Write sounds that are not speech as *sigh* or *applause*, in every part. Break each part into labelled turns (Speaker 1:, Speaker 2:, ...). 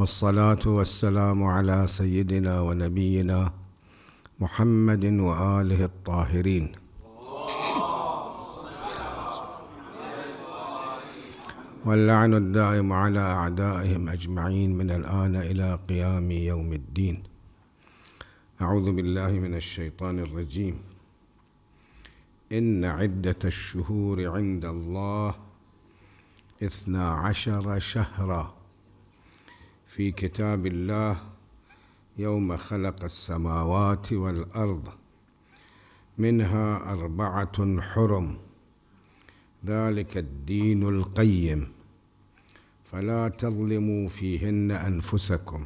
Speaker 1: والصلاة والسلام على سيدنا ونبينا محمد وآله الطاهرين واللعن الدائم على أعدائهم أجمعين من الآن إلى قيام يوم الدين أعوذ بالله من الشيطان الرجيم إن عدة الشهور عند الله اثنا عشر شهراً في كتاب الله يوم خلق السماوات والارض منها اربعه حرم ذلك الدين القيم فلا تظلموا فيهن انفسكم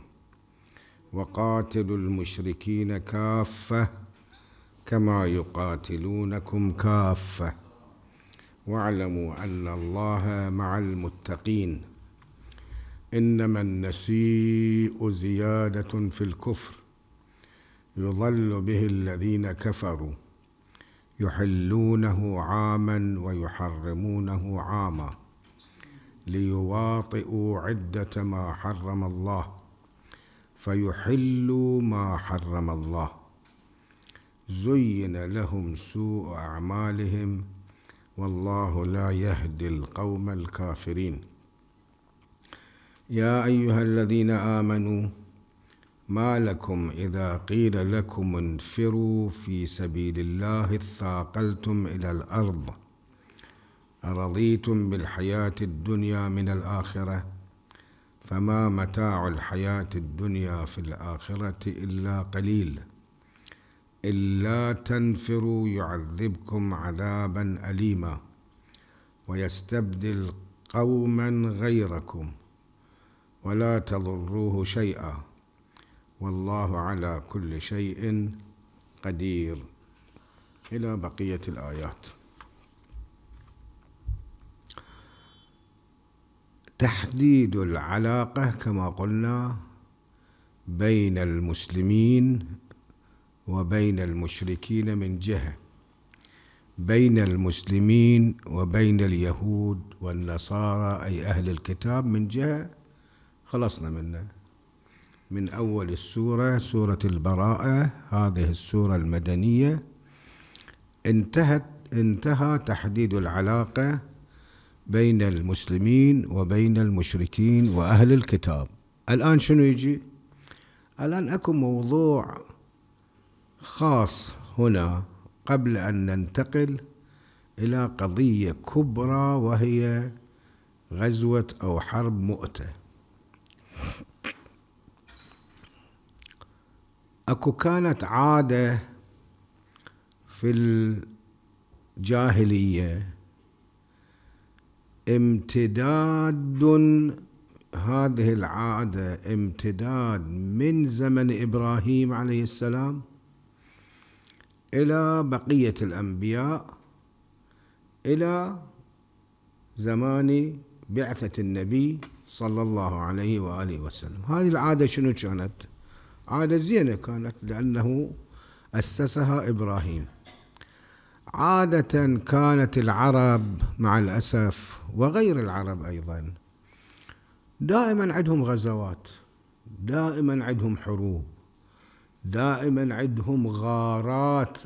Speaker 1: وقاتلوا المشركين كافه كما يقاتلونكم كافه واعلموا ان الله مع المتقين انما النسيء زياده في الكفر يضل به الذين كفروا يحلونه عاما ويحرمونه عاما ليواطئوا عده ما حرم الله فيحلوا ما حرم الله زين لهم سوء اعمالهم والله لا يهدي القوم الكافرين يا أيها الذين آمنوا ما لكم إذا قيل لكم انفروا في سبيل الله اثاقلتم إلى الأرض أرضيتم بالحياة الدنيا من الآخرة فما متاع الحياة الدنيا في الآخرة إلا قليل إلا تنفروا يعذبكم عذابا أليما ويستبدل قوما غيركم ۖ ولا تضروه شيئا والله على كل شيء قدير إلى بقية الآيات تحديد العلاقة كما قلنا بين المسلمين وبين المشركين من جهة بين المسلمين وبين اليهود والنصارى أي أهل الكتاب من جهة خلصنا منه من أول السورة سورة البراءة هذه السورة المدنية انتهت انتهى تحديد العلاقة بين المسلمين وبين المشركين وأهل الكتاب الآن شنو يجي؟ الآن أكو موضوع خاص هنا قبل أن ننتقل إلى قضية كبرى وهي غزوة أو حرب مؤتة اكو كانت عاده في الجاهليه امتداد هذه العاده امتداد من زمن ابراهيم عليه السلام الى بقيه الانبياء الى زمان بعثه النبي صلى الله عليه وآله وسلم هذه العادة شنو كانت عادة زينة كانت لأنه أسسها إبراهيم عادة كانت العرب مع الأسف وغير العرب أيضا دائما عندهم غزوات دائما عندهم حروب دائما عندهم غارات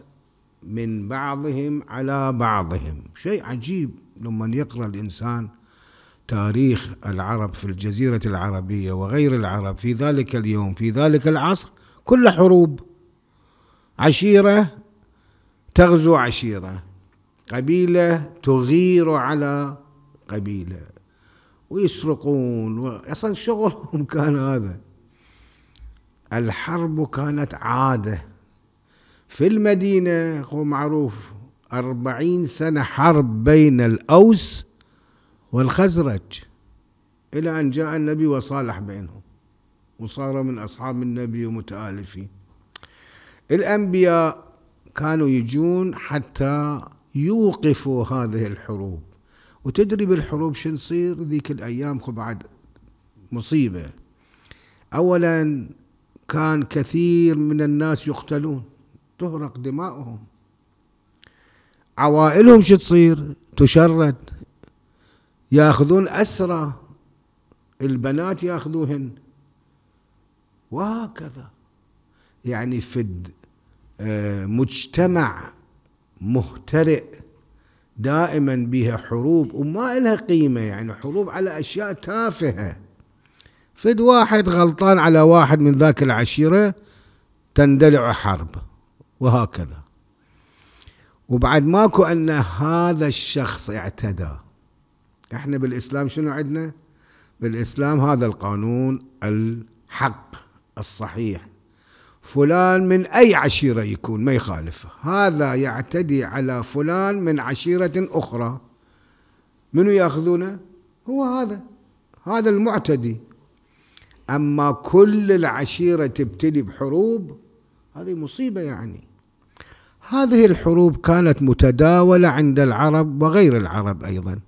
Speaker 1: من بعضهم على بعضهم شيء عجيب لما يقرأ الإنسان تاريخ العرب في الجزيرة العربية وغير العرب في ذلك اليوم في ذلك العصر كل حروب عشيرة تغزو عشيرة قبيلة تغير على قبيلة ويسرقون أصلا شغلهم *laughs* كان هذا الحرب كانت عادة في المدينة هو معروف أربعين سنة حرب بين الأوس والخزرج إلى أن جاء النبي وصالح بينهم وصار من أصحاب النبي ومتآلفين الأنبياء كانوا يجون حتى يوقفوا هذه الحروب وتدري بالحروب شو نصير ذيك الأيام خو بعد مصيبة أولا كان كثير من الناس يقتلون تهرق دماؤهم عوائلهم شو تصير تشرد ياخذون أسرى البنات ياخذوهن وهكذا يعني في آه، مجتمع مهترئ دائما بها حروب وما لها قيمة يعني حروب على أشياء تافهة فد واحد غلطان على واحد من ذاك العشيرة تندلع حرب وهكذا وبعد ماكو أن هذا الشخص اعتدى احنا بالإسلام شنو عندنا بالإسلام هذا القانون الحق الصحيح فلان من أي عشيرة يكون ما يخالف هذا يعتدي على فلان من عشيرة أخرى منو يأخذونه هو هذا هذا المعتدي أما كل العشيرة تبتلي بحروب هذه مصيبة يعني هذه الحروب كانت متداولة عند العرب وغير العرب أيضا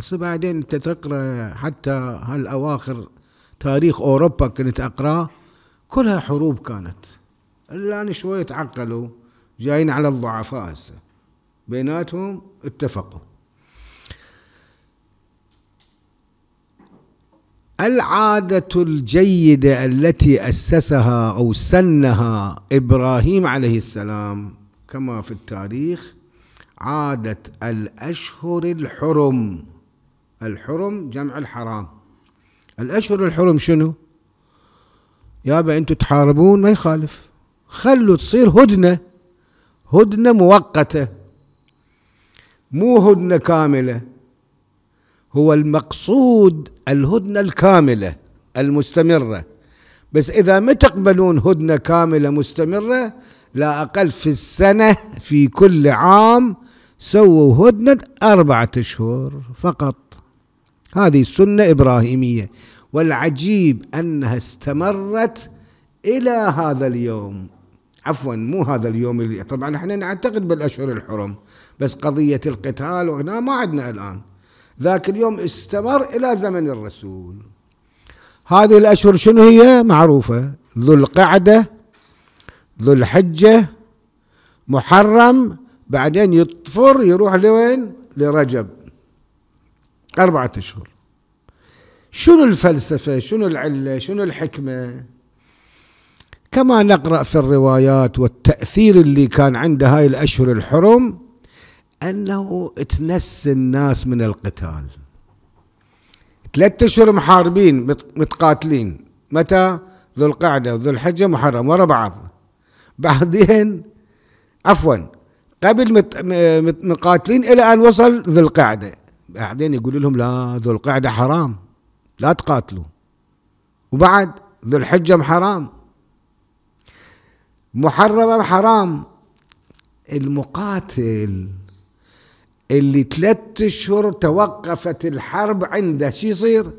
Speaker 1: بس بعدين انت تقرا حتى هالاواخر تاريخ اوروبا كنت اقراه كلها حروب كانت الان شويه تعقلوا جايين على الضعفاء هسه بيناتهم اتفقوا العادة الجيدة التي أسسها أو سنها إبراهيم عليه السلام كما في التاريخ عادة الأشهر الحرم الحرم جمع الحرام الأشهر الحرم شنو يابا أنتم تحاربون ما يخالف خلوا تصير هدنة هدنة مؤقتة مو هدنة كاملة هو المقصود الهدنة الكاملة المستمرة بس إذا ما تقبلون هدنة كاملة مستمرة لا أقل في السنة في كل عام سووا هدنة أربعة أشهر فقط هذه سنة إبراهيمية والعجيب أنها استمرت إلى هذا اليوم عفوا مو هذا اليوم اللي طبعا احنا نعتقد بالأشهر الحرم بس قضية القتال وهنا ما عندنا الآن ذاك اليوم استمر إلى زمن الرسول هذه الأشهر شنو هي معروفة ذو القعدة ذو الحجة محرم بعدين يطفر يروح لوين لرجب أربعة أشهر شنو الفلسفة شنو العلة شنو الحكمة كما نقرأ في الروايات والتأثير اللي كان عند هاي الأشهر الحرم أنه تنسي الناس من القتال ثلاثة أشهر محاربين متقاتلين متى ذو القعدة وذو الحجة محرم ورا بعض بعدين عفوا قبل مقاتلين إلى أن وصل ذو القعدة بعدين يقولوا لهم لا ذو القعدة حرام لا تقاتلوا وبعد ذو الحجة حرام محرمة حرام المقاتل اللي ثلاثة اشهر توقفت الحرب عنده شو يصير؟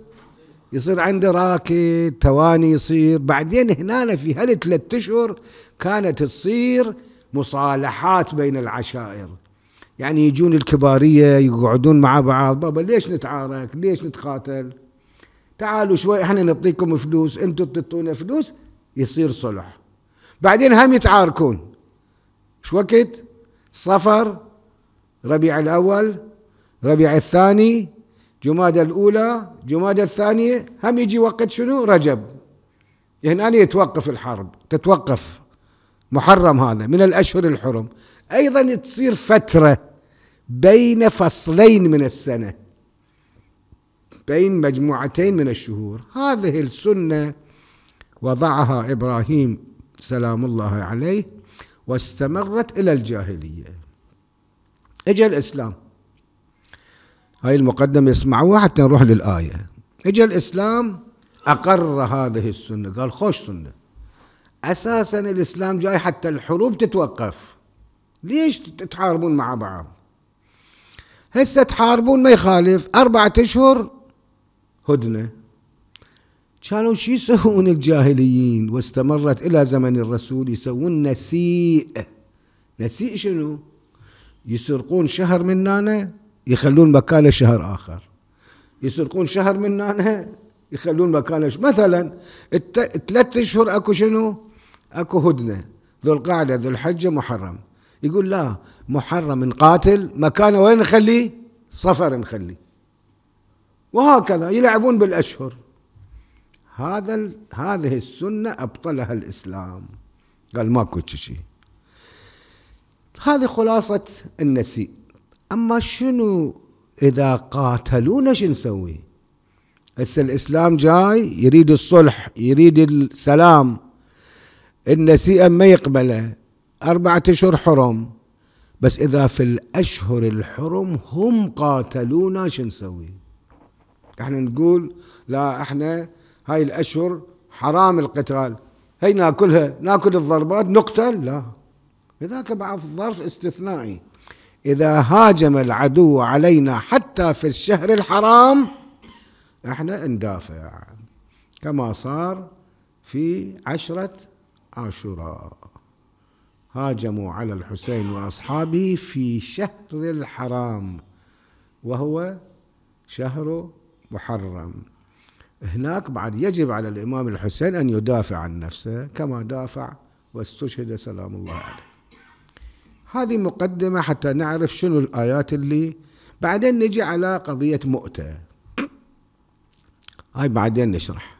Speaker 1: يصير عنده راكد تواني يصير بعدين هنا في هالثلاث اشهر كانت تصير مصالحات بين العشائر يعني يجون الكبارية يقعدون مع بعض بابا ليش نتعارك ليش نتقاتل تعالوا شوي احنا نعطيكم فلوس انتم تعطونا فلوس يصير صلح بعدين هم يتعاركون شو وقت صفر ربيع الاول ربيع الثاني جمادى الاولى جمادى الثانيه هم يجي وقت شنو رجب هنا يعني يتوقف الحرب تتوقف محرم هذا من الاشهر الحرم ايضا تصير فتره بين فصلين من السنة بين مجموعتين من الشهور هذه السنة وضعها إبراهيم سلام الله عليه واستمرت إلى الجاهلية إجا الإسلام هاي المقدمة يسمعوها حتى نروح للآية إجا الإسلام أقر هذه السنة قال خوش سنة أساسا الإسلام جاي حتى الحروب تتوقف ليش تتحاربون مع بعض هسه تحاربون ما يخالف أربعة أشهر هدنة كانوا شو يسوون الجاهليين واستمرت إلى زمن الرسول يسوون نسيء نسيء شنو يسرقون شهر من نانا يخلون مكانه شهر آخر يسرقون شهر من نانا يخلون مكانه مثلا الثلاث أشهر أكو شنو أكو هدنة ذو القعدة ذو الحجة محرم يقول لا محرم نقاتل مكانه وين نخليه صفر نخليه وهكذا يلعبون بالأشهر هذا هذه السنة أبطلها الإسلام قال ماكو شيء هذه خلاصة النسيء أما شنو إذا قاتلونا شو نسوي هسه الإسلام جاي يريد الصلح يريد السلام النسيء ما يقبله أربعة أشهر حرم بس إذا في الأشهر الحرم هم قاتلونا شو نسوي احنا نقول لا احنا هاي الأشهر حرام القتال هي ناكلها ناكل الضربات نقتل لا لذلك بعض الظرف استثنائي إذا هاجم العدو علينا حتى في الشهر الحرام احنا ندافع كما صار في عشرة عاشوراء هاجموا على الحسين واصحابه في شهر الحرام وهو شهر محرم هناك بعد يجب على الامام الحسين ان يدافع عن نفسه كما دافع واستشهد سلام الله عليه هذه مقدمه حتى نعرف شنو الايات اللي بعدين نجي على قضيه مؤته هاي بعدين نشرح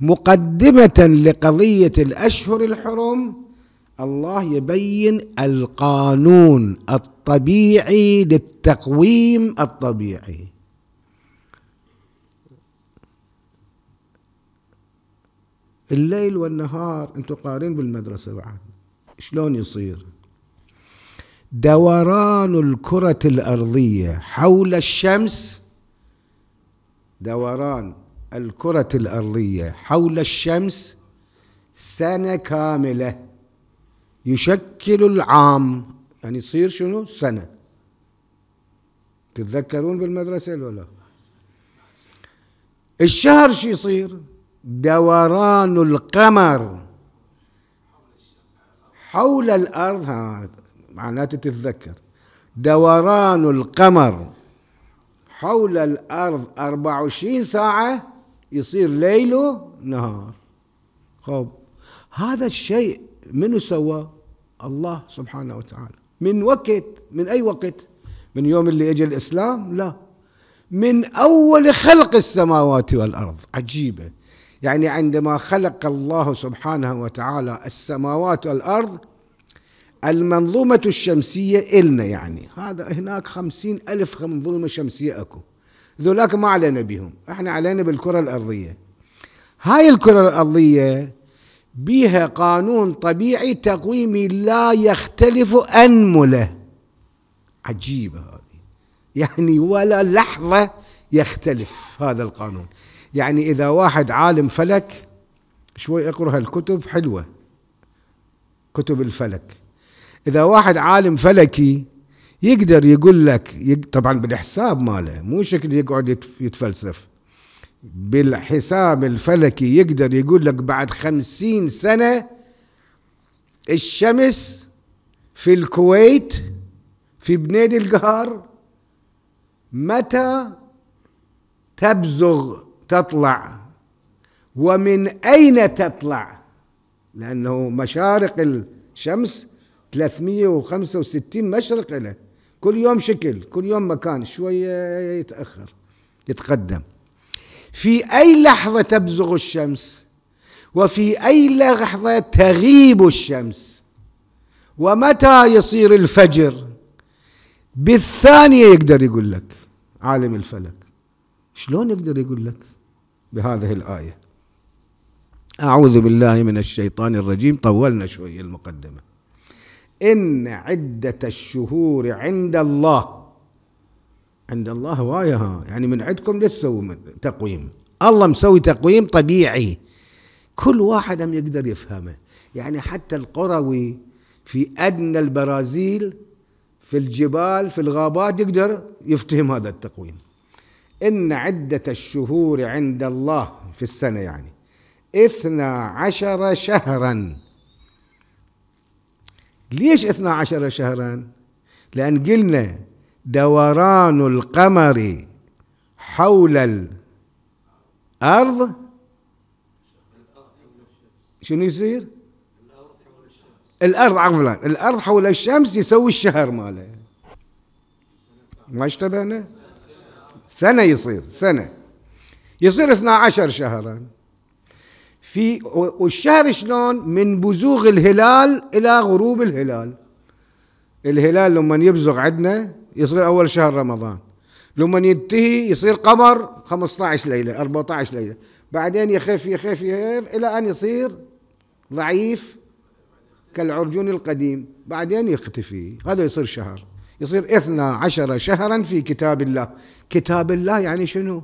Speaker 1: مقدمه لقضيه الاشهر الحرم الله يبين القانون الطبيعي للتقويم الطبيعي الليل والنهار انتم قارين بالمدرسه بعد شلون يصير دوران الكره الارضيه حول الشمس دوران الكره الارضيه حول الشمس سنه كامله يشكل العام يعني يصير شنو سنة تتذكرون بالمدرسة ولا لا الشهر شو يصير دوران القمر حول الأرض معناته تتذكر دوران القمر حول الأرض 24 ساعة يصير ليل نهار خب هذا الشيء منو سواه الله سبحانه وتعالى من وقت من أي وقت من يوم اللي اجى الإسلام لا من أول خلق السماوات والأرض عجيبة يعني عندما خلق الله سبحانه وتعالى السماوات والأرض المنظومة الشمسية إلنا يعني هذا هناك خمسين ألف منظومة شمسية أكو ذولاك ما علينا بهم احنا علينا بالكرة الأرضية هاي الكرة الأرضية بها قانون طبيعي تقويمي لا يختلف أنمله عجيبة هذه يعني ولا لحظة يختلف هذا القانون يعني إذا واحد عالم فلك شوي اقرأ هالكتب حلوة كتب الفلك إذا واحد عالم فلكي يقدر يقول لك طبعا بالحساب ماله مو شكل يقعد يتفلسف بالحساب الفلكي يقدر يقول لك بعد خمسين سنة الشمس في الكويت في بنيد القهر متى تبزغ تطلع ومن أين تطلع لأنه مشارق الشمس 365 مشرق له كل يوم شكل كل يوم مكان شوية يتأخر يتقدم في اي لحظه تبزغ الشمس وفي اي لحظه تغيب الشمس ومتى يصير الفجر بالثانيه يقدر يقول لك عالم الفلك شلون يقدر يقول لك بهذه الايه اعوذ بالله من الشيطان الرجيم طولنا شويه المقدمه ان عده الشهور عند الله عند الله هواية ها يعني من عندكم ليش تسوي تقويم الله مسوي تقويم طبيعي كل واحد هم يقدر يفهمه يعني حتى القروي في أدنى البرازيل في الجبال في الغابات يقدر يفتهم هذا التقويم إن عدة الشهور عند الله في السنة يعني اثنا عشر شهرا ليش اثنا عشر شهرا لأن قلنا دوران القمر حول الأرض شنو يصير؟ الأرض عفوا الأرض حول الشمس يسوي الشهر ماله ما اشتبهنا؟ سنة يصير سنة يصير 12 شهرا في والشهر شلون؟ من بزوغ الهلال إلى غروب الهلال الهلال لما يبزغ عندنا يصير أول شهر رمضان لما ينتهي يصير قمر 15 ليلة 14 ليلة بعدين يخف يخف يخف إلى أن يصير ضعيف كالعرجون القديم بعدين يختفي هذا يصير شهر يصير اثنا عشر شهرا في كتاب الله كتاب الله يعني شنو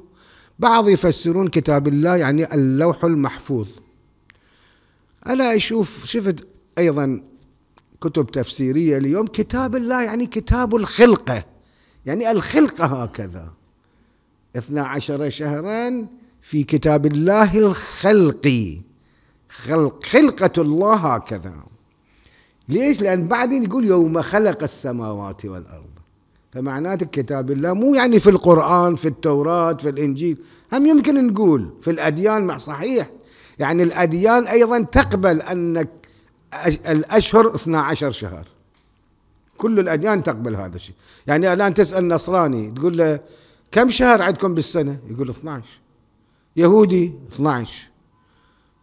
Speaker 1: بعض يفسرون كتاب الله يعني اللوح المحفوظ أنا أشوف شفت أيضا كتب تفسيرية اليوم كتاب الله يعني كتاب الخلقة يعني الخلقة هكذا 12 شهرا في كتاب الله الخلقي خلق خلقة الله هكذا ليش لأن بعدين يقول يوم خلق السماوات والأرض فمعناته كتاب الله مو يعني في القرآن في التوراة في الإنجيل هم يمكن نقول في الأديان مع صحيح يعني الأديان أيضا تقبل أن الأشهر 12 شهر كل الأديان تقبل هذا الشيء يعني الآن تسأل نصراني تقول له كم شهر عندكم بالسنة يقول 12 يهودي 12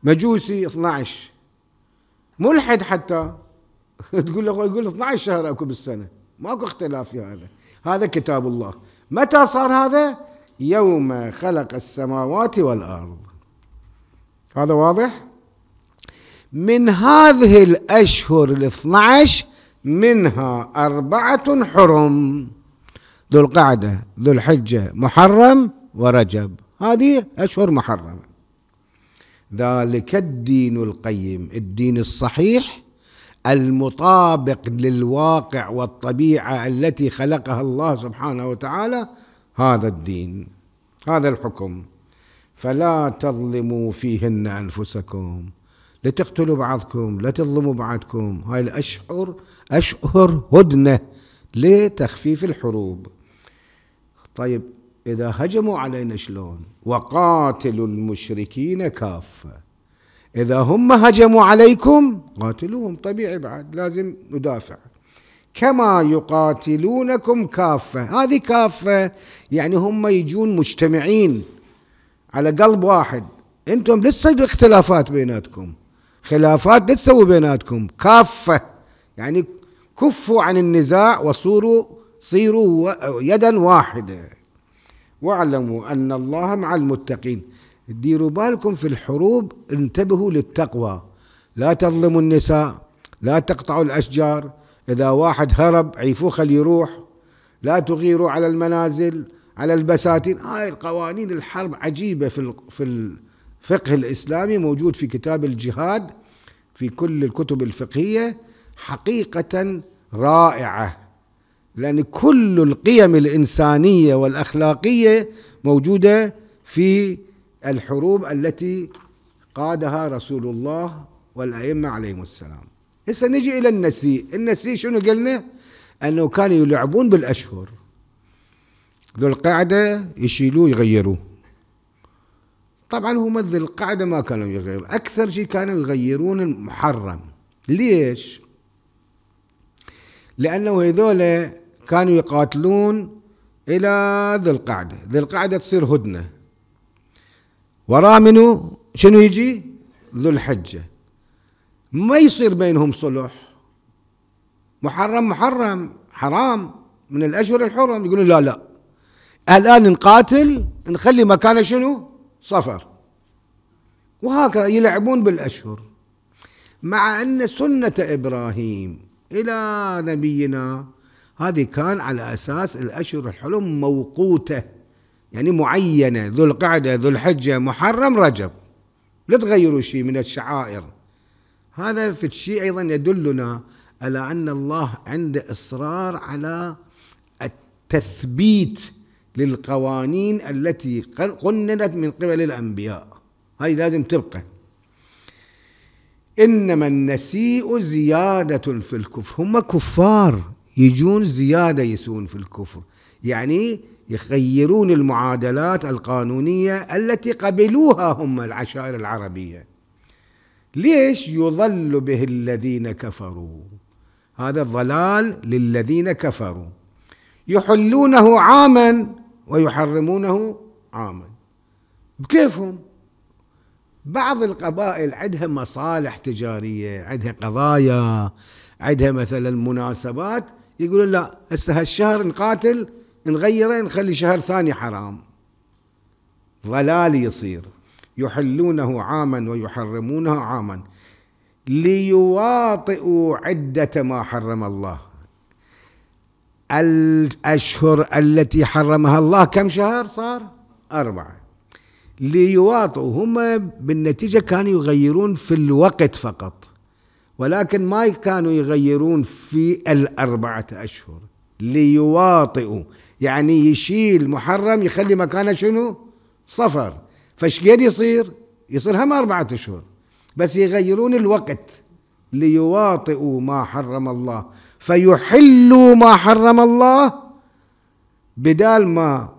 Speaker 1: مجوسي 12 ملحد حتى *laughs* تقول له يقول 12 شهر اكو بالسنه ماكو اختلاف في هذا هذا كتاب الله متى صار هذا يوم خلق السماوات والارض هذا واضح من هذه الأشهر الاثنى عشر منها أربعة حرم ذو القعدة ذو الحجة محرم ورجب هذه أشهر محرمة ذلك الدين القيم الدين الصحيح المطابق للواقع والطبيعة التي خلقها الله سبحانه وتعالى هذا الدين هذا الحكم فلا تظلموا فيهن أنفسكم لا تقتلوا بعضكم لا تظلموا بعضكم هاي الأشهر أشهر هدنة لتخفيف الحروب طيب إذا هجموا علينا شلون وقاتلوا المشركين كافة إذا هم هجموا عليكم قاتلوهم طبيعي بعد لازم ندافع كما يقاتلونكم كافة هذه كافة يعني هم يجون مجتمعين على قلب واحد انتم لسه باختلافات بيناتكم خلافات لا تسووا بيناتكم كافة يعني كفوا عن النزاع وصوروا صيروا يدا واحدة واعلموا أن الله مع المتقين ديروا بالكم في الحروب انتبهوا للتقوى لا تظلموا النساء لا تقطعوا الأشجار إذا واحد هرب عيفوه خلي يروح لا تغيروا على المنازل على البساتين هاي آه القوانين الحرب عجيبة في في الفقه الإسلامي موجود في كتاب الجهاد في كل الكتب الفقهية حقيقة رائعة لأن كل القيم الإنسانية والأخلاقية موجودة في الحروب التي قادها رسول الله والأئمة عليهم السلام هسه نجي إلى النسيء النسيء شنو قلنا أنه كانوا يلعبون بالأشهر ذو القعدة يشيلوه يغيروه طبعا هو مثل القاعدة ما كانوا يغيرون أكثر شيء كانوا يغيرون المحرم ليش؟ لأنه هذول كانوا يقاتلون إلى ذي القعدة ذي القعدة تصير هدنة ورا منو شنو يجي ذو الحجة ما يصير بينهم صلح محرم محرم حرام من الأشهر الحرم يقولون لا لا الآن نقاتل نخلي مكانه شنو صفر وهكذا يلعبون بالأشهر مع أن سنة إبراهيم إلى نبينا هذه كان على أساس الأشهر الحلم موقوتة يعني معينة ذو القعدة ذو الحجة محرم رجب لا تغيروا شيء من الشعائر هذا في الشيء أيضا يدلنا على أن الله عنده إصرار على التثبيت للقوانين التي قننت من قبل الأنبياء هاي لازم تبقى إنما النسيء زيادة في الكفر هم كفار يجون زيادة يسون في الكفر يعني يغيرون المعادلات القانونية التي قبلوها هم العشائر العربية ليش يضل به الذين كفروا هذا الضلال للذين كفروا يحلونه عاما ويحرمونه عاما بكيفهم بعض القبائل عندها مصالح تجارية عندها قضايا عندها مثلا مناسبات يقولون لا هسه هالشهر نقاتل نغيره نخلي شهر ثاني حرام ضلال يصير يحلونه عاما ويحرمونه عاما ليواطئوا عدة ما حرم الله الأشهر التي حرمها الله كم شهر صار أربعة ليواطئوا هم بالنتيجة كانوا يغيرون في الوقت فقط ولكن ما كانوا يغيرون في الأربعة أشهر ليواطئوا يعني يشيل محرم يخلي مكانه شنو صفر فشقد يصير يصير هم أربعة أشهر بس يغيرون الوقت ليواطئوا ما حرم الله فيحلوا ما حرم الله بدال ما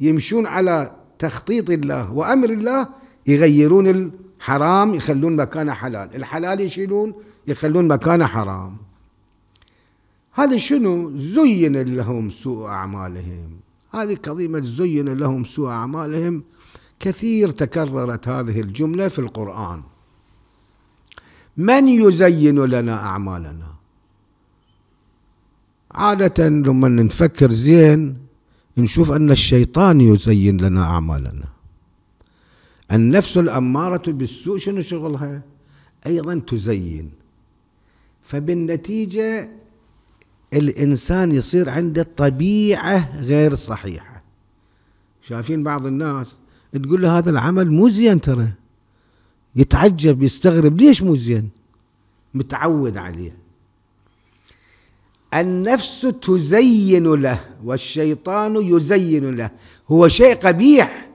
Speaker 1: يمشون على تخطيط الله وامر الله يغيرون الحرام يخلون مكانه حلال الحلال يشيلون يخلون مكانه حرام هذا شنو زين لهم سوء أعمالهم هذه كظيمه زين لهم سوء أعمالهم كثير تكررت هذه الجملة في القرآن من يزين لنا أعمالنا عادة لما نفكر زين نشوف أن الشيطان يزين لنا أعمالنا النفس الأمارة بالسوء شنو شغلها أيضا تزين فبالنتيجة الإنسان يصير عنده طبيعة غير صحيحة شايفين بعض الناس تقول له هذا العمل مو زين ترى يتعجب يستغرب ليش مو زين متعود عليه النفس تزين له والشيطان يزين له هو شيء قبيح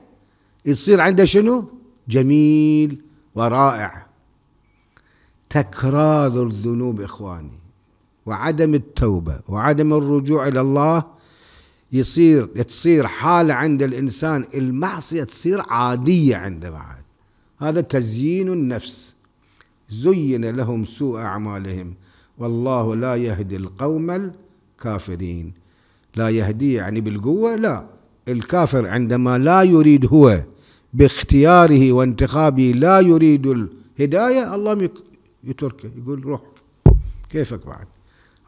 Speaker 1: يصير عنده شنو جميل ورائع تكرار الذنوب إخواني وعدم التوبة وعدم الرجوع إلى الله يصير تصير حالة عند الإنسان المعصية تصير عادية عنده بعد هذا تزيين النفس زين لهم سوء أعمالهم والله لا يهدي القوم الكافرين لا يهدي يعني بالقوة لا الكافر عندما لا يريد هو باختياره وانتخابه لا يريد الهداية الله يتركه يقول روح كيفك بعد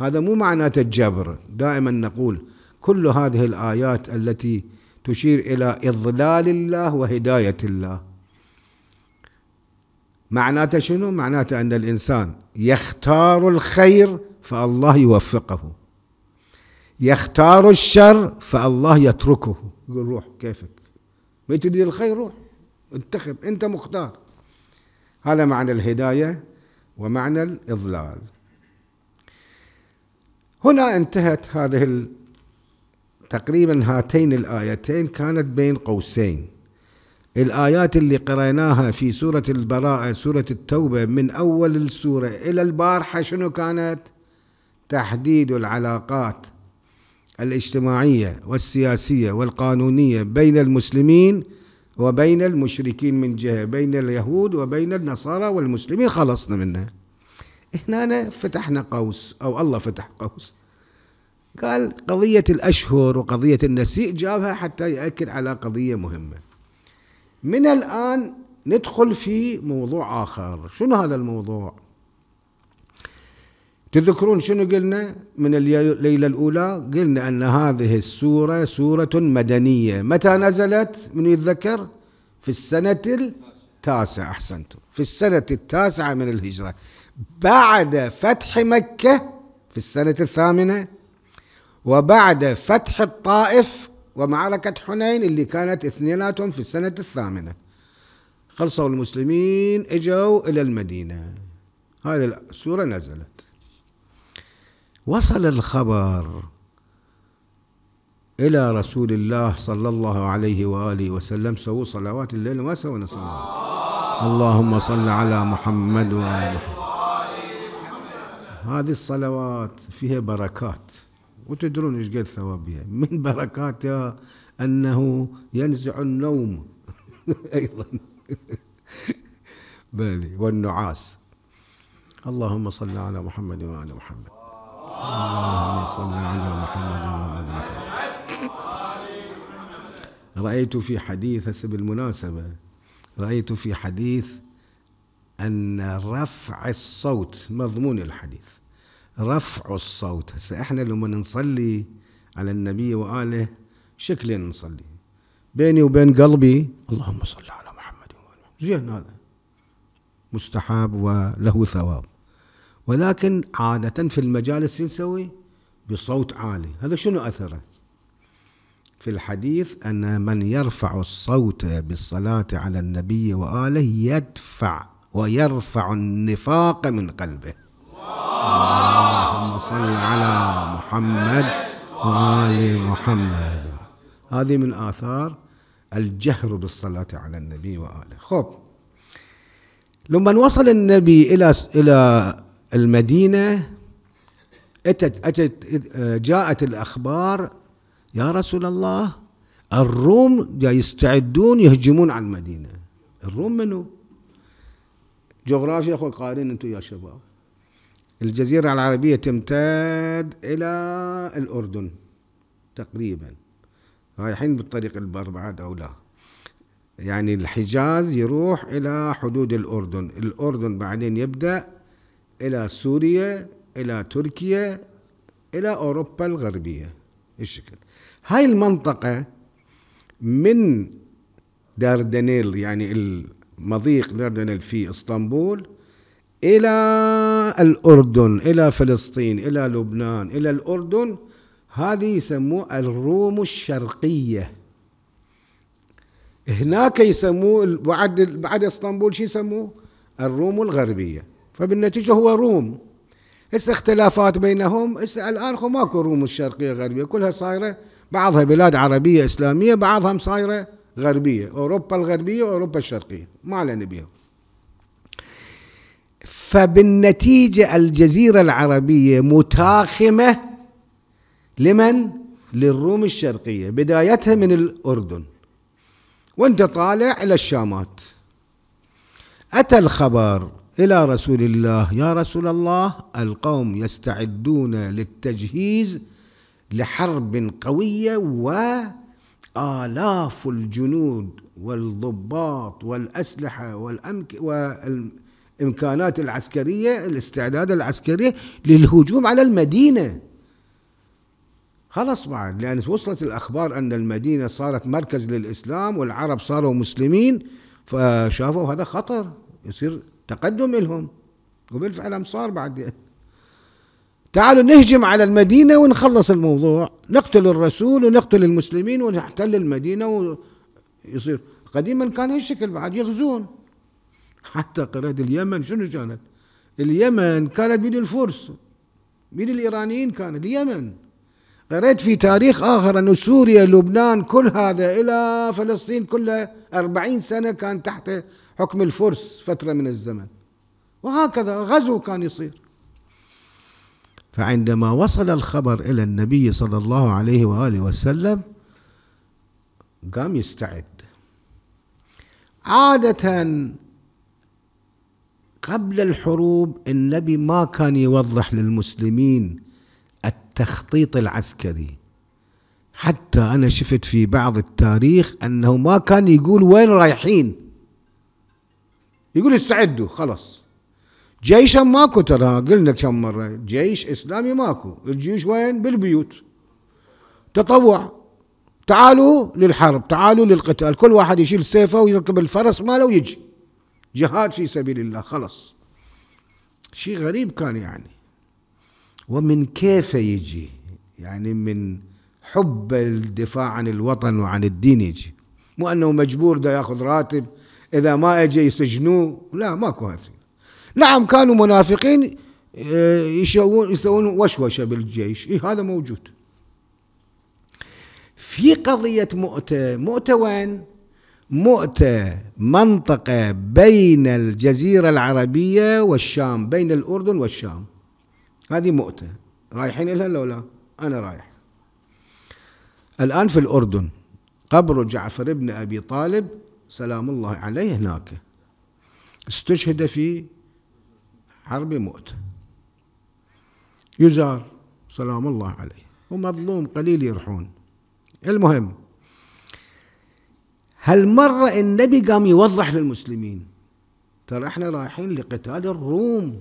Speaker 1: هذا مو معناته الجبر دائما نقول كل هذه الآيات التي تشير إلى إضلال الله وهداية الله معناته شنو معناته أن الإنسان يختار الخير فالله يوفقه يختار الشر فالله يتركه يقول روح كيفك ما تريد الخير روح انتخب انت مختار هذا معنى الهداية ومعنى الإضلال هنا انتهت هذه تقريبا هاتين الآيتين كانت بين قوسين الآيات اللي قرأناها في سورة البراءة سورة التوبة من أول السورة إلى البارحة شنو كانت تحديد العلاقات الاجتماعية والسياسية والقانونية بين المسلمين وبين المشركين من جهة بين اليهود وبين النصارى والمسلمين خلصنا منها هنا فتحنا قوس أو الله فتح قوس قال قضية الأشهر وقضية النسيء جابها حتى يأكد على قضية مهمة من الآن ندخل في موضوع آخر شنو هذا الموضوع تذكرون شنو قلنا من الليلة الأولى قلنا أن هذه السورة سورة مدنية متى نزلت من يتذكر في السنة التاسعة أحسنتم في السنة التاسعة من الهجرة بعد فتح مكة في السنة الثامنة وبعد فتح الطائف ومعركة حنين اللي كانت اثنيناتهم في السنة الثامنة خلصوا المسلمين اجوا إلى المدينة هذه السورة نزلت وصل الخبر إلى رسول الله صلى الله عليه وآله وسلم سووا صلوات الليل ما سوينا نصلا اللهم صل على محمد وآله محمد هذه الصلوات فيها بركات وتدرون ايش قد ثوابها يعني؟ من بركاتها انه ينزع النوم *laughs* ايضا بالي والنعاس اللهم صل على محمد وعلى محمد اللهم صل على محمد وعلى محمد رأيت في حديث هسه بالمناسبة رأيت في حديث أن رفع الصوت مضمون الحديث رفع الصوت هسه احنا لما نصلي على النبي واله شكلين نصلي بيني وبين قلبي اللهم صل على محمد وآله زين هذا مستحب وله ثواب ولكن عادة في المجالس نسوي بصوت عالي هذا شنو أثره في الحديث أن من يرفع الصوت بالصلاة على النبي وآله يدفع ويرفع النفاق من قلبه اللهم صل على محمد وآل محمد هذه من آثار الجهر بالصلاة على النبي وآله خب لما وصل النبي إلى إلى المدينة أتت أتت جاءت الأخبار يا رسول الله الروم يستعدون يهجمون على المدينة الروم منو؟ جغرافيا قارين انتم يا شباب الجزيرة العربية تمتد إلى الأردن تقريبا رايحين بالطريق البر بعد أو لا يعني الحجاز يروح إلى حدود الأردن الأردن بعدين يبدأ إلى سوريا إلى تركيا إلى أوروبا الغربية الشكل هاي المنطقة من داردنيل يعني المضيق داردنيل في اسطنبول إلى الأردن إلى فلسطين إلى لبنان إلى الأردن هذه يسموه الروم الشرقية هناك يسموه بعد بعد اسطنبول شو يسموه؟ الروم الغربية فبالنتيجة هو روم هسه اختلافات بينهم هسه الآن ماكو روم الشرقية غربية كلها صايرة بعضها بلاد عربية إسلامية بعضها صايرة غربية أوروبا الغربية وأوروبا الشرقية ما علينا بيهم فبالنتيجة الجزيرة العربية متاخمة لمن؟ للروم الشرقية بدايتها من الأردن وانت طالع إلى الشامات أتى الخبر إلى رسول الله يا رسول الله القوم يستعدون للتجهيز لحرب قوية وآلاف الجنود والضباط والأسلحة والأمك الامكانات العسكريه الاستعداد العسكري للهجوم على المدينه خلاص بعد لان وصلت الاخبار ان المدينه صارت مركز للاسلام والعرب صاروا مسلمين فشافوا هذا خطر يصير تقدم لهم وبالفعل أم صار بعد تعالوا نهجم على المدينة ونخلص الموضوع نقتل الرسول ونقتل المسلمين ونحتل المدينة ويصير قديما كان هالشكل بعد يغزون حتى قراءة اليمن شنو كانت؟ اليمن كانت بيد الفرس بيد الإيرانيين كانت اليمن قرأت في تاريخ آخر أن سوريا لبنان كل هذا إلى فلسطين كلها أربعين سنة كان تحت حكم الفرس فترة من الزمن وهكذا غزو كان يصير فعندما وصل الخبر إلى النبي صلى الله عليه وآله وسلم قام يستعد عادة قبل الحروب النبي ما كان يوضح للمسلمين التخطيط العسكري حتى أنا شفت في بعض التاريخ أنه ما كان يقول وين رايحين يقول استعدوا خلاص جيشا ماكو ترى قلنا كم مرة جيش إسلامي ماكو الجيوش وين بالبيوت تطوع تعالوا للحرب تعالوا للقتال كل واحد يشيل سيفه ويركب الفرس ماله ويجي جهاد في سبيل الله خلص شيء غريب كان يعني ومن كيف يجي يعني من حب الدفاع عن الوطن وعن الدين يجي مو أنه مجبور ده يأخذ راتب إذا ما أجي يسجنوه لا ماكو هذي نعم كانوا منافقين آه، يشوون يسوون وشوشه بالجيش إيه هذا موجود في قضيه مؤته مؤته وين مؤتة منطقة بين الجزيرة العربية والشام بين الأردن والشام هذه مؤتة رايحين إلها لو لا أنا رايح الآن في الأردن قبر جعفر بن أبي طالب سلام الله عليه هناك استشهد في حرب مؤتة يزار سلام الله عليه ومظلوم قليل يرحون المهم هالمرة النبي قام يوضح للمسلمين ترى احنا رايحين لقتال الروم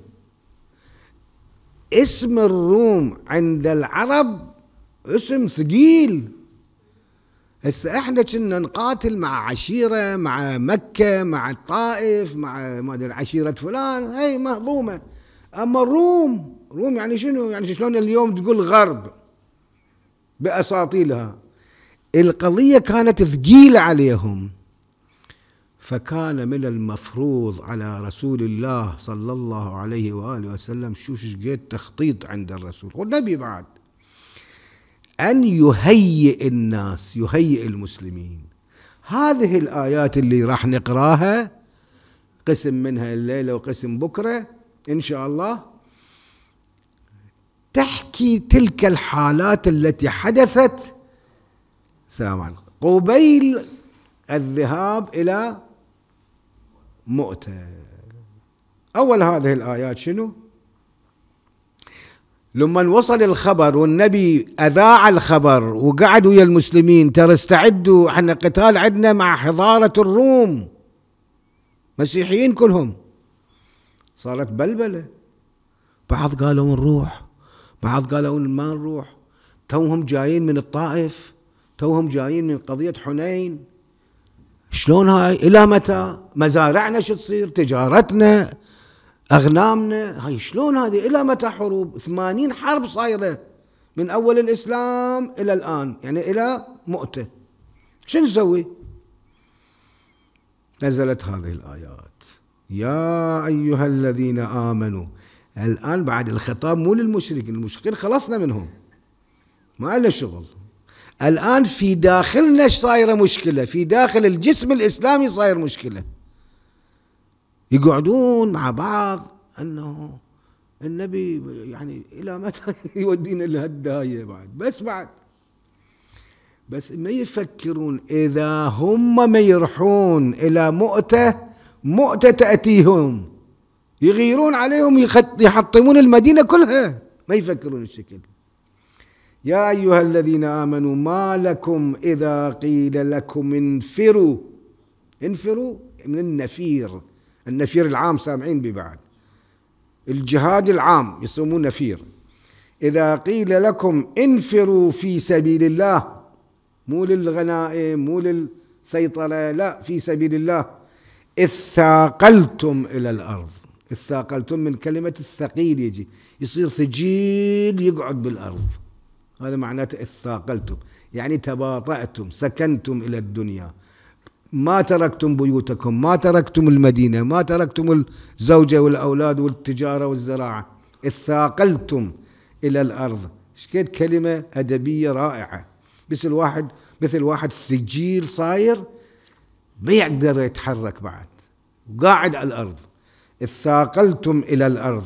Speaker 1: اسم الروم عند العرب اسم ثقيل هسه احنا كنا نقاتل مع عشيره مع مكه مع الطائف مع ما ادري عشيره فلان هي مهضومه اما الروم روم يعني شنو يعني شلون اليوم تقول غرب باساطيلها القضية كانت ثقيلة عليهم فكان من المفروض على رسول الله صلى الله عليه وآله وسلم شو شقد تخطيط عند الرسول والنبي بعد أن يهيئ الناس يهيئ المسلمين هذه الآيات اللي راح نقراها قسم منها الليلة وقسم بكرة إن شاء الله تحكي تلك الحالات التي حدثت السلام عليكم قبيل الذهاب إلى مؤتة أول هذه الآيات شنو لما وصل الخبر والنبي أذاع الخبر وقعد ويا المسلمين ترى استعدوا احنا قتال عندنا مع حضارة الروم مسيحيين كلهم صارت بلبلة بعض قالوا نروح بعض قالوا ما نروح توهم جايين من الطائف توهم جايين من قضية حنين شلون هاي إلى متى مزارعنا شو تصير تجارتنا أغنامنا هاي شلون هذه إلى متى حروب ثمانين حرب صايرة من أول الإسلام إلى الآن يعني إلى مؤتة شو نسوي نزلت هذه الآيات يا أيها الذين آمنوا الآن بعد الخطاب مو للمشركين المشركين خلصنا منهم ما له شغل الآن في داخلنا صايرة مشكلة في داخل الجسم الإسلامي صاير مشكلة يقعدون مع بعض أنه النبي يعني إلى متى *laughs* يودينا لهالداية بعد بس بعد بس ما يفكرون إذا هم ما يرحون إلى مؤتة مؤتة تأتيهم يغيرون عليهم يحطمون المدينة كلها ما يفكرون الشكل يا ايها الذين امنوا ما لكم اذا قيل لكم انفروا انفروا من النفير النفير العام سامعين ببعض الجهاد العام يسمونه نفير اذا قيل لكم انفروا في سبيل الله مو للغنائم مو للسيطره لا في سبيل الله اثاقلتم الى الارض اثاقلتم من كلمه الثقيل يجي يصير ثجيل يقعد بالارض هذا معناته اثاقلتم يعني تباطأتم سكنتم إلى الدنيا ما تركتم بيوتكم ما تركتم المدينة ما تركتم الزوجة والأولاد والتجارة والزراعة اثاقلتم إلى الأرض شكيت كلمة أدبية رائعة مثل واحد مثل واحد ثجير صاير ما يقدر يتحرك بعد وقاعد على الأرض اثاقلتم إلى الأرض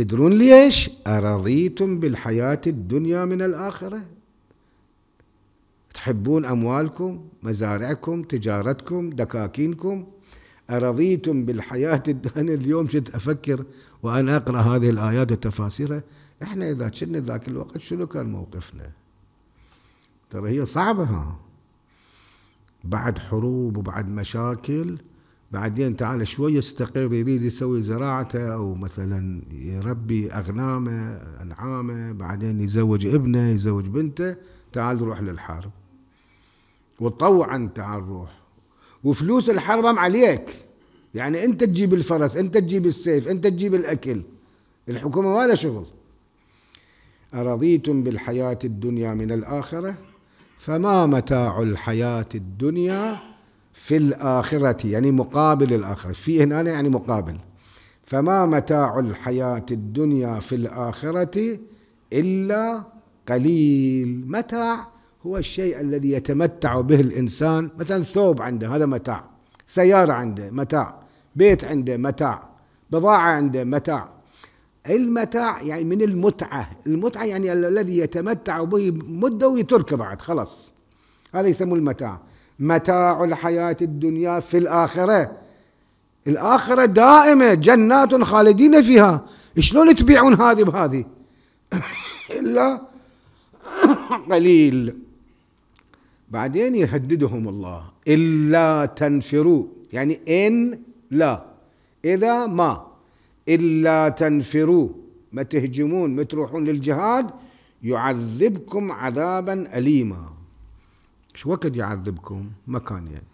Speaker 1: تدرون ليش أرضيتم بالحياة الدنيا من الآخرة تحبون أموالكم مزارعكم تجارتكم دكاكينكم أرضيتم بالحياة الدنيا أنا اليوم كنت أفكر وأنا أقرأ هذه الآيات وتفاسيرها إحنا إذا كنا ذاك الوقت شنو كان موقفنا ترى هي صعبة ها بعد حروب وبعد مشاكل بعدين تعال شوي يستقر يريد يسوي زراعته او مثلا يربي اغنامه انعامه بعدين يزوج ابنه يزوج بنته تعال روح للحرب وطوعا تعال روح وفلوس الحرب عليك يعني انت تجيب الفرس انت تجيب السيف انت تجيب الاكل الحكومه ولا شغل ارضيتم بالحياه الدنيا من الاخره فما متاع الحياه الدنيا في الآخرة يعني مقابل الآخرة في هنا يعني مقابل فما متاع الحياة الدنيا في الآخرة إلا قليل متاع هو الشيء الذي يتمتع به الإنسان مثلا ثوب عنده هذا متاع سيارة عنده متاع بيت عنده متاع بضاعة عنده متاع المتاع يعني من المتعة المتعة يعني الذي يتمتع به مدة ويتركه بعد خلاص هذا يسموه المتاع متاع الحياة الدنيا في الآخرة الآخرة دائمة جنات خالدين فيها شلون تبيعون هذه بهذه *laughs* إلا *coughs* قليل بعدين يهددهم الله إلا تنفروا يعني إن لا إذا ما إلا تنفروا ما تهجمون ما تروحون للجهاد يعذبكم عذابا أليما شو وقت يعذبكم مكان يعني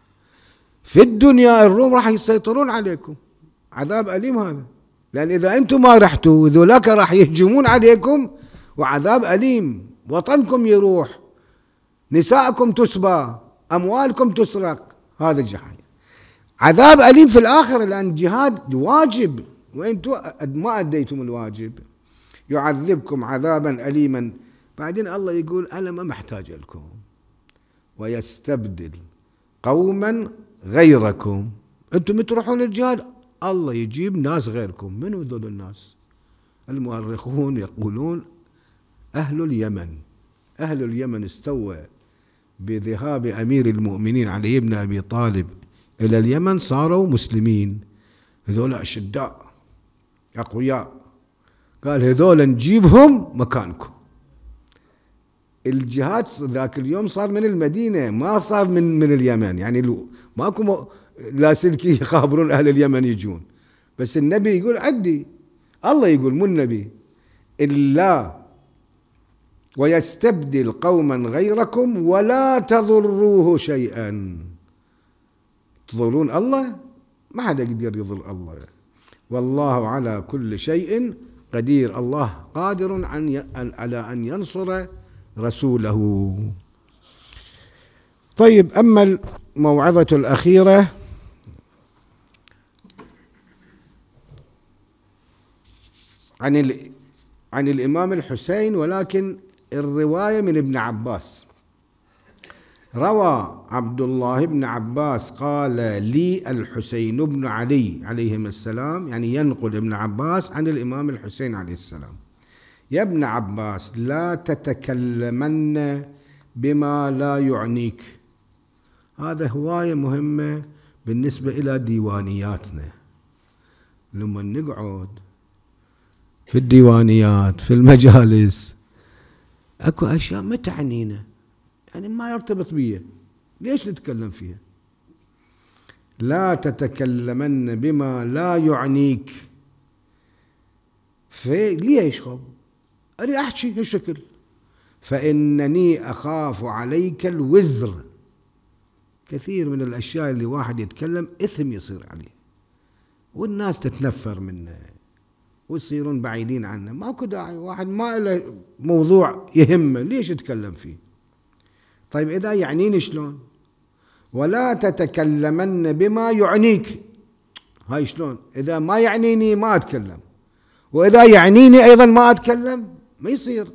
Speaker 1: في الدنيا الروم راح يسيطرون عليكم عذاب أليم هذا لأن إذا أنتم ما رحتوا ذولاك راح يهجمون عليكم وعذاب أليم وطنكم يروح نساءكم تسبى أموالكم تسرق هذا الجحيم عذاب أليم في الآخرة لأن الجهاد واجب وأنتم ما أديتم الواجب يعذبكم عذابا أليما بعدين الله يقول أنا ما محتاج لكم ويستبدل قوما غيركم انتم تروحون الجهاد الله يجيب ناس غيركم من هذول الناس المؤرخون يقولون أهل اليمن أهل اليمن استوى بذهاب أمير المؤمنين علي بن أبي طالب إلى اليمن صاروا مسلمين هذول أشداء أقوياء قال هذول نجيبهم مكانكم الجهاد ذاك اليوم صار من المدينه ما صار من من اليمن يعني ماكو لاسلكي *laughs* يخابرون اهل اليمن يجون بس النبي يقول عدي الله يقول مو النبي الا ويستبدل قوما غيركم ولا تضروه شيئا تضرون الله ما حدا يقدر يضر الله والله على كل شيء قدير الله قادر عن على ان ينصر رسوله طيب أما الموعظة الأخيرة عن عن الإمام الحسين ولكن الرواية من ابن عباس روى عبد الله بن عباس قال لي الحسين بن علي عليهما السلام يعني ينقل ابن عباس عن الإمام الحسين عليه السلام يا ابن عباس لا تتكلمن بما لا يعنيك هذا هواية مهمة بالنسبة إلى ديوانياتنا لما نقعد في الديوانيات في المجالس اكو اشياء ما تعنينا يعني ما يرتبط بي ليش نتكلم فيها لا تتكلمن بما لا يعنيك في ليش خب قال لي أحشي فإنني أخاف عليك الوزر كثير من الأشياء اللي واحد يتكلم إثم يصير عليه والناس تتنفر منه ويصيرون بعيدين عنه ماكو داعي واحد ما له موضوع يهمه ليش يتكلم فيه طيب إذا يعنيني شلون ولا تتكلمن بما يعنيك هاي شلون إذا ما يعنيني ما أتكلم وإذا يعنيني أيضا ما أتكلم ما يصير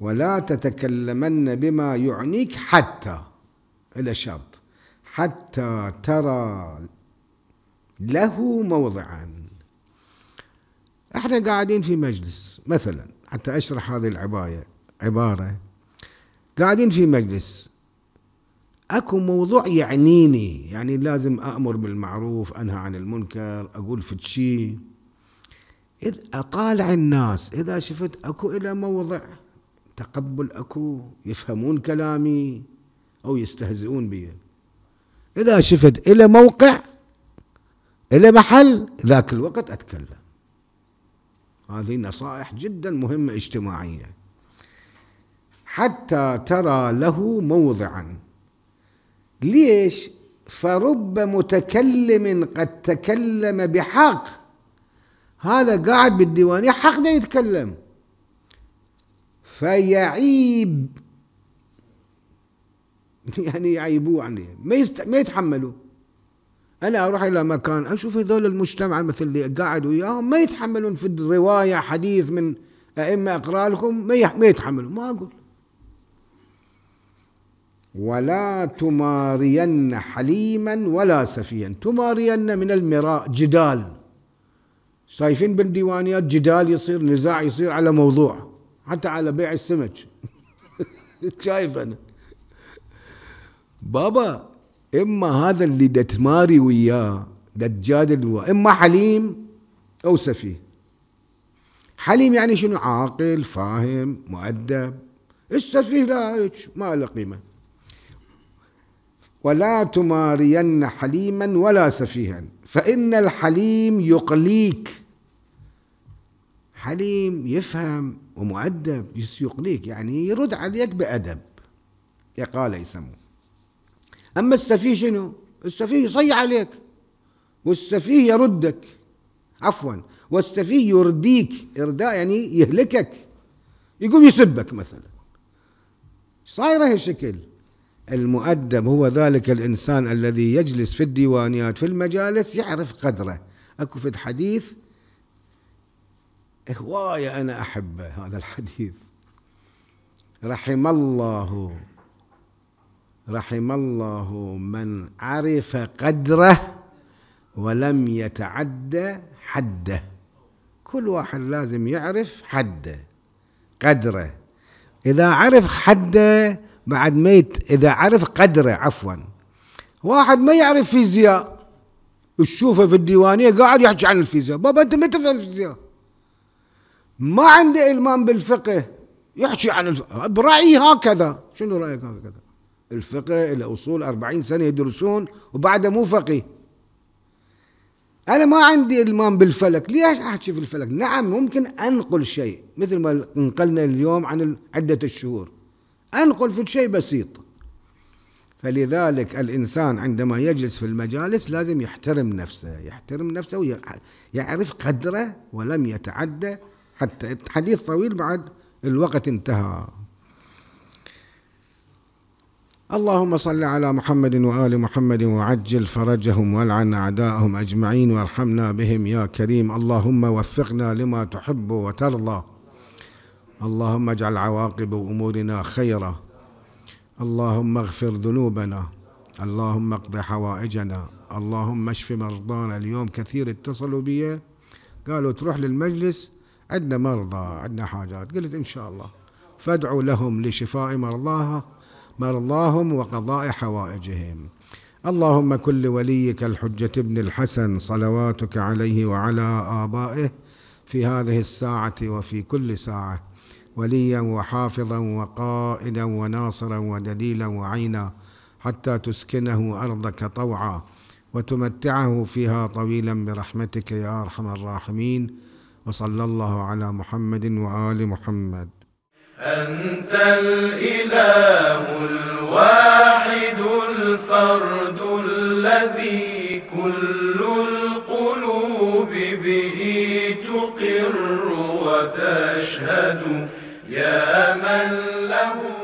Speaker 1: ولا تتكلمن بما يعنيك حتى إلى شرط حتى ترى له موضعا احنا قاعدين في مجلس مثلا حتى اشرح هذه العباية عبارة قاعدين في مجلس اكو موضوع يعنيني يعني لازم امر بالمعروف انهى عن المنكر اقول في شيء إذ أطالع الناس إذا شفت أكو إلى موضع تقبل أكو يفهمون كلامي أو يستهزئون بي إذا شفت إلى موقع إلى محل ذاك الوقت أتكلم هذه نصائح جدا مهمة اجتماعية حتى ترى له موضعا ليش فرب متكلم قد تكلم بحق هذا قاعد بالديوانية حق ده يتكلم فيعيب *laughs* يعني يعيبوه عني ما, يست... ما يتحملوا انا اروح الى مكان اشوف هذول المجتمع مثل اللي قاعد وياهم ما يتحملون في الروايه حديث من ائمه اقرا لكم ما, يح... ما يتحملوا ما اقول ولا تمارين حليما ولا سفيا تمارين من المراء جدال شايفين بالديوانيات جدال يصير نزاع يصير على موضوع حتى على بيع السمك *laughs* شايف انا بابا اما هذا اللي دتماري وياه دتجادل وياه اما حليم او سفيه حليم يعني شنو عاقل فاهم مؤدب السفيه لا ما له قيمه ولا تمارين حليما ولا سفيها فإن الحليم يقليك حليم يفهم ومؤدب يسيق ليك يعني يرد عليك بأدب إقالة يسموه أما السفيه شنو؟ السفيه يصيح عليك والسفيه يردك عفوا والسفيه يرديك إرداء يعني يهلكك يقوم يسبك مثلا صايرة هالشكل المؤدب هو ذلك الإنسان الذي يجلس في الديوانيات في المجالس يعرف قدره أكو في الحديث هواية أنا أحبه هذا الحديث رحم الله رحم الله من عرف قدره ولم يتعد حده كل واحد لازم يعرف حده قدره إذا عرف حده بعد ميت إذا عرف قدره عفوا واحد ما يعرف فيزياء تشوفه في الديوانية قاعد يحكي عن الفيزياء بابا أنت ما تفهم الفيزياء ما عنده إلمام بالفقه يحكي عن الفقه برأيي هكذا شنو رأيك هكذا الفقه إلى أصول أربعين سنة يدرسون وبعده مو فقيه أنا ما عندي إلمام بالفلك ليش أحكي في الفلك نعم ممكن أنقل شيء مثل ما انقلنا اليوم عن عدة الشهور أنقل في شيء بسيط فلذلك الإنسان عندما يجلس في المجالس لازم يحترم نفسه يحترم نفسه ويعرف قدره ولم يتعدى حتى حديث طويل بعد الوقت انتهى اللهم صل على محمد وآل محمد وعجل فرجهم والعن أعداءهم أجمعين وارحمنا بهم يا كريم اللهم وفقنا لما تحب وترضى اللهم اجعل عواقب أمورنا خيرا اللهم اغفر ذنوبنا اللهم اقض حوائجنا اللهم اشف مرضانا اليوم كثير اتصلوا بي قالوا تروح للمجلس عندنا مرضى عندنا حاجات قلت إن شاء الله فادعوا لهم لشفاء مرضاها مرضاهم وقضاء حوائجهم اللهم كل وليك الحجة ابن الحسن صلواتك عليه وعلى آبائه في هذه الساعة وفي كل ساعة وليا وحافظا وقائدا وناصرا ودليلا وعينا حتى تسكنه أرضك طوعا وتمتعه فيها طويلا برحمتك يا أرحم الراحمين وصلى الله على محمد وآل محمد أنت الإله الواحد الفرد الذي كل القلوب به تقر وتشهد يا من له